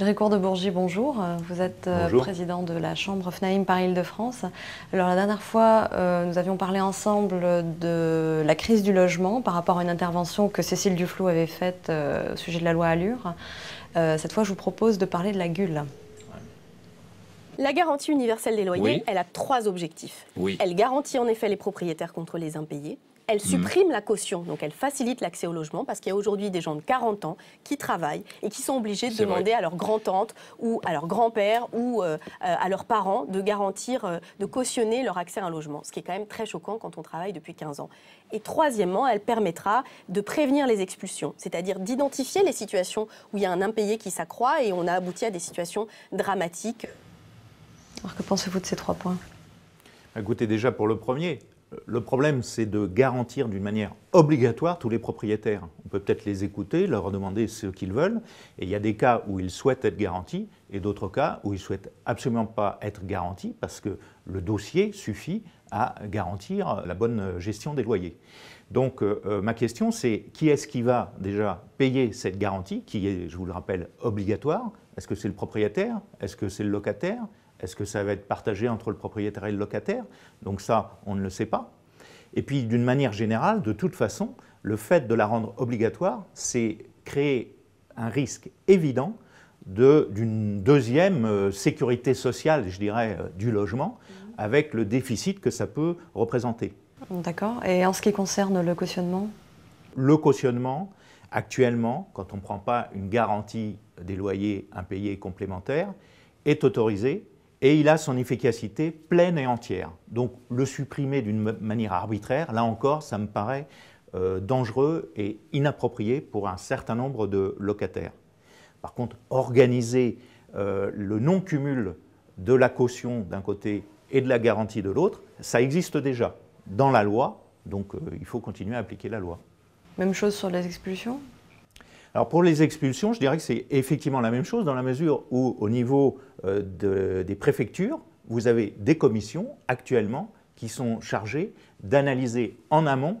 Géricourt de Bourgie, bonjour. Euh, vous êtes euh, président de la Chambre FNAIM Paris-Île-de-France. Alors, la dernière fois, euh, nous avions parlé ensemble de la crise du logement par rapport à une intervention que Cécile Duflot avait faite au sujet de la loi Allure. cette fois, je vous propose de parler de la GUL. La garantie universelle des loyers, elle a trois objectifs. Elle garantit en effet les propriétaires contre les impayés elle mm. supprime la caution, donc elle facilite l'accès au logement parce qu'il y a aujourd'hui des gens de 40 ans qui travaillent et qui sont obligés de demander à leur grand-tante ou à leur grand-père ou euh, à leurs parents de garantir, euh, de cautionner leur accès à un logement, ce qui est quand même très choquant quand on travaille depuis 15 ans. Et troisièmement, elle permettra de prévenir les expulsions, c'est-à-dire d'identifier les situations où il y a un impayé qui s'accroît et on a abouti à des situations dramatiques. Alors que pensez-vous de ces trois points bah, Écoutez, déjà pour le premier, le problème, c'est de garantir d'une manière obligatoire tous les propriétaires. On peut peut-être les écouter, leur demander ce qu'ils veulent, et il y a des cas où ils souhaitent être garantis, et d'autres cas où ils ne souhaitent absolument pas être garantis, parce que le dossier suffit à garantir la bonne gestion des loyers. Donc euh, euh, ma question, c'est qui est-ce qui va déjà payer cette garantie, qui est, je vous le rappelle, obligatoire Est-ce que c'est le propriétaire Est-ce que c'est le locataire est-ce que ça va être partagé entre le propriétaire et le locataire Donc ça, on ne le sait pas. Et puis, d'une manière générale, de toute façon, le fait de la rendre obligatoire, c'est créer un risque évident d'une deuxième euh, sécurité sociale, je dirais, euh, du logement, mhm. avec le déficit que ça peut représenter. D'accord. Et en ce qui concerne le cautionnement Le cautionnement, actuellement, quand on ne prend pas une garantie des loyers impayés complémentaires, est autorisé et il a son efficacité pleine et entière. Donc le supprimer d'une manière arbitraire, là encore, ça me paraît euh, dangereux et inapproprié pour un certain nombre de locataires. Par contre, organiser euh, le non-cumul de la caution d'un côté et de la garantie de l'autre, ça existe déjà dans la loi, donc euh, il faut continuer à appliquer la loi. Même chose sur les expulsions Alors pour les expulsions, je dirais que c'est effectivement la même chose dans la mesure où au niveau euh, des préfectures, vous avez des commissions actuellement qui sont chargées d'analyser en amont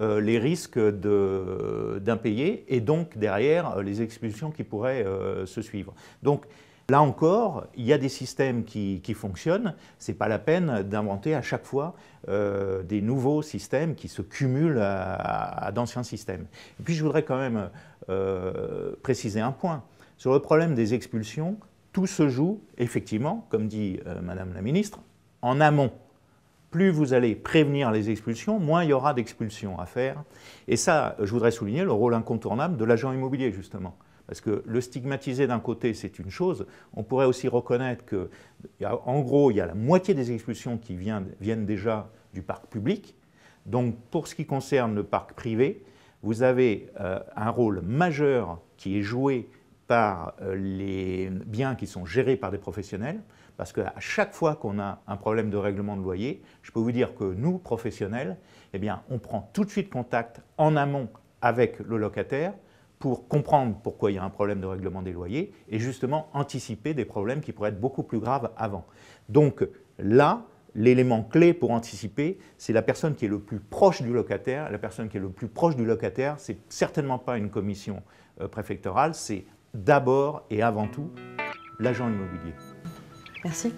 euh, les risques d'impayés et donc derrière euh, les expulsions qui pourraient se suivre. Donc là encore, il y a des systèmes qui, fonctionnent. Ce n'est pas la peine d'inventer à chaque fois des nouveaux systèmes qui se cumulent à, à d'anciens systèmes. Et puis je voudrais quand même préciser un point. Sur le problème des expulsions, tout se joue effectivement, comme dit euh, Madame la Ministre, en amont. Plus vous allez prévenir les expulsions, moins il y aura d'expulsions à faire. Et ça, je voudrais souligner le rôle incontournable de l'agent immobilier, justement. Parce que le stigmatiser d'un côté, c'est une chose. On pourrait aussi reconnaître qu'en gros, il y a la moitié des expulsions qui viennent, déjà du parc public. Donc, pour ce qui concerne le parc privé, vous avez euh, un rôle majeur qui est joué par euh, les biens qui sont gérés par des professionnels, parce qu'à chaque fois qu'on a un problème de règlement de loyer, je peux vous dire que nous, professionnels, eh bien, on prend tout de suite contact en amont avec le locataire pour comprendre pourquoi il y a un problème de règlement des loyers et justement anticiper des problèmes qui pourraient être beaucoup plus graves avant. Donc là, l'élément clé pour anticiper, c'est la personne qui est le plus proche du locataire. La personne qui est le plus proche du locataire, c'est certainement pas une commission euh, préfectorale, c'est d'abord et avant tout l'agent immobilier. Merci.